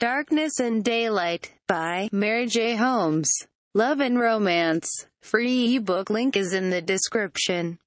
Darkness and Daylight by Mary J. Holmes. Love and Romance. Free ebook link is in the description.